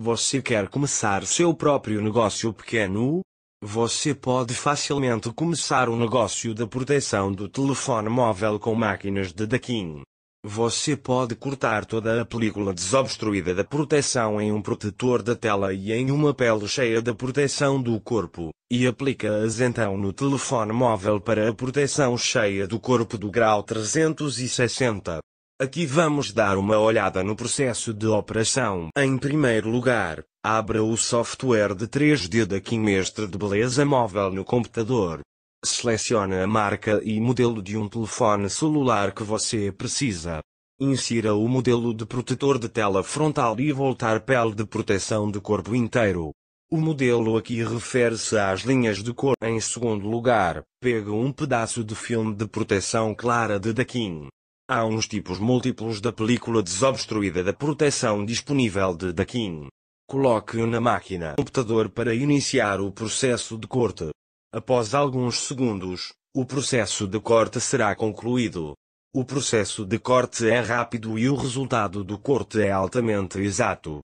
Você quer começar seu próprio negócio pequeno? Você pode facilmente começar o um negócio da proteção do telefone móvel com máquinas de daquin. Você pode cortar toda a película desobstruída da proteção em um protetor da tela e em uma pele cheia da proteção do corpo, e aplica-as então no telefone móvel para a proteção cheia do corpo do grau 360. Aqui vamos dar uma olhada no processo de operação. Em primeiro lugar, abra o software de 3D da Quimestre de Beleza Móvel no computador. Selecione a marca e modelo de um telefone celular que você precisa. Insira o modelo de protetor de tela frontal e voltar pele de proteção do corpo inteiro. O modelo aqui refere-se às linhas de cor. Em segundo lugar, pegue um pedaço de filme de proteção clara de Dakin. Há uns tipos múltiplos da película desobstruída da proteção disponível de Dakin. Coloque-o na máquina computador para iniciar o processo de corte. Após alguns segundos, o processo de corte será concluído. O processo de corte é rápido e o resultado do corte é altamente exato.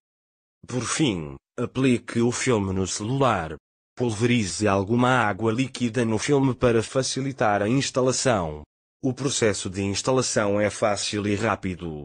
Por fim, aplique o filme no celular. Pulverize alguma água líquida no filme para facilitar a instalação. O processo de instalação é fácil e rápido.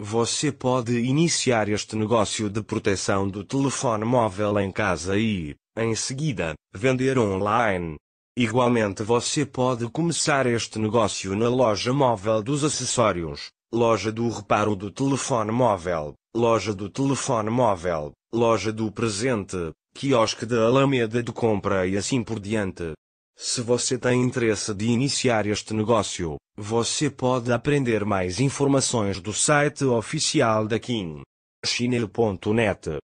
Você pode iniciar este negócio de proteção do telefone móvel em casa e, em seguida, vender online. Igualmente, você pode começar este negócio na loja móvel dos acessórios, loja do reparo do telefone móvel, loja do telefone móvel, loja do presente, quiosque da Alameda de compra e assim por diante. Se você tem interesse de iniciar este negócio, você pode aprender mais informações do site oficial da Kim. chinelo.net